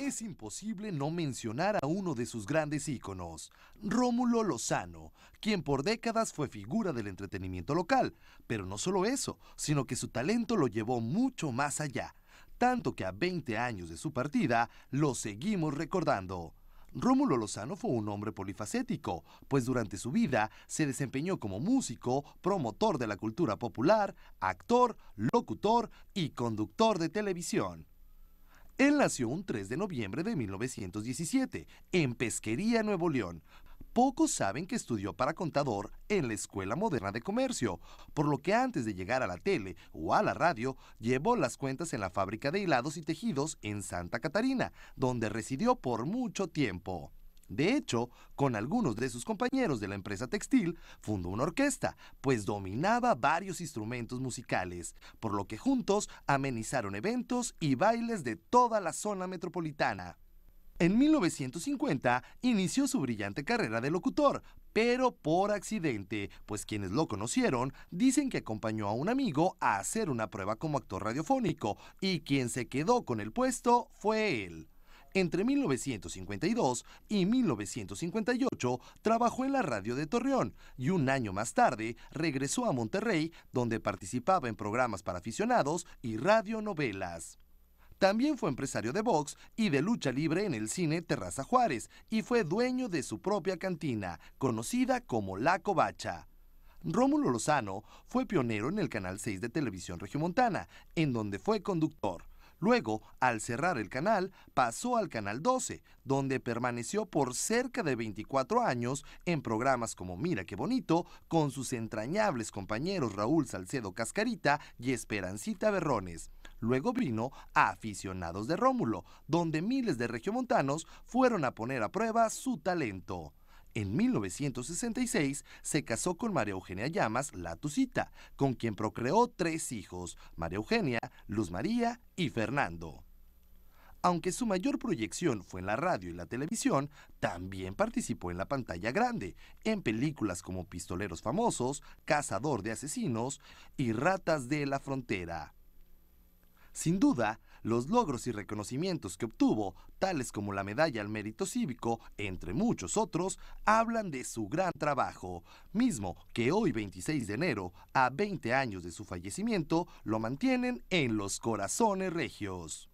es imposible no mencionar a uno de sus grandes íconos, Rómulo Lozano, quien por décadas fue figura del entretenimiento local, pero no solo eso, sino que su talento lo llevó mucho más allá, tanto que a 20 años de su partida lo seguimos recordando. Rómulo Lozano fue un hombre polifacético, pues durante su vida se desempeñó como músico, promotor de la cultura popular, actor, locutor y conductor de televisión. Él nació un 3 de noviembre de 1917 en Pesquería, Nuevo León. Pocos saben que estudió para contador en la Escuela Moderna de Comercio, por lo que antes de llegar a la tele o a la radio, llevó las cuentas en la fábrica de hilados y tejidos en Santa Catarina, donde residió por mucho tiempo. De hecho, con algunos de sus compañeros de la empresa textil, fundó una orquesta, pues dominaba varios instrumentos musicales, por lo que juntos amenizaron eventos y bailes de toda la zona metropolitana. En 1950 inició su brillante carrera de locutor, pero por accidente, pues quienes lo conocieron dicen que acompañó a un amigo a hacer una prueba como actor radiofónico y quien se quedó con el puesto fue él. Entre 1952 y 1958 trabajó en la radio de Torreón y un año más tarde regresó a Monterrey donde participaba en programas para aficionados y radionovelas. También fue empresario de box y de lucha libre en el cine Terraza Juárez y fue dueño de su propia cantina, conocida como La Covacha. Rómulo Lozano fue pionero en el Canal 6 de Televisión Regiomontana, en donde fue conductor. Luego, al cerrar el canal, pasó al Canal 12, donde permaneció por cerca de 24 años en programas como Mira qué bonito, con sus entrañables compañeros Raúl Salcedo Cascarita y Esperancita Berrones. Luego vino a Aficionados de Rómulo, donde miles de regiomontanos fueron a poner a prueba su talento. En 1966 se casó con María Eugenia Llamas, la Tucita, con quien procreó tres hijos, María Eugenia, Luz María y Fernando. Aunque su mayor proyección fue en la radio y la televisión, también participó en la pantalla grande, en películas como Pistoleros Famosos, Cazador de Asesinos y Ratas de la Frontera. Sin duda, los logros y reconocimientos que obtuvo, tales como la Medalla al Mérito Cívico, entre muchos otros, hablan de su gran trabajo, mismo que hoy 26 de enero, a 20 años de su fallecimiento, lo mantienen en los corazones regios.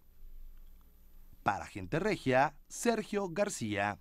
Para Gente Regia, Sergio García.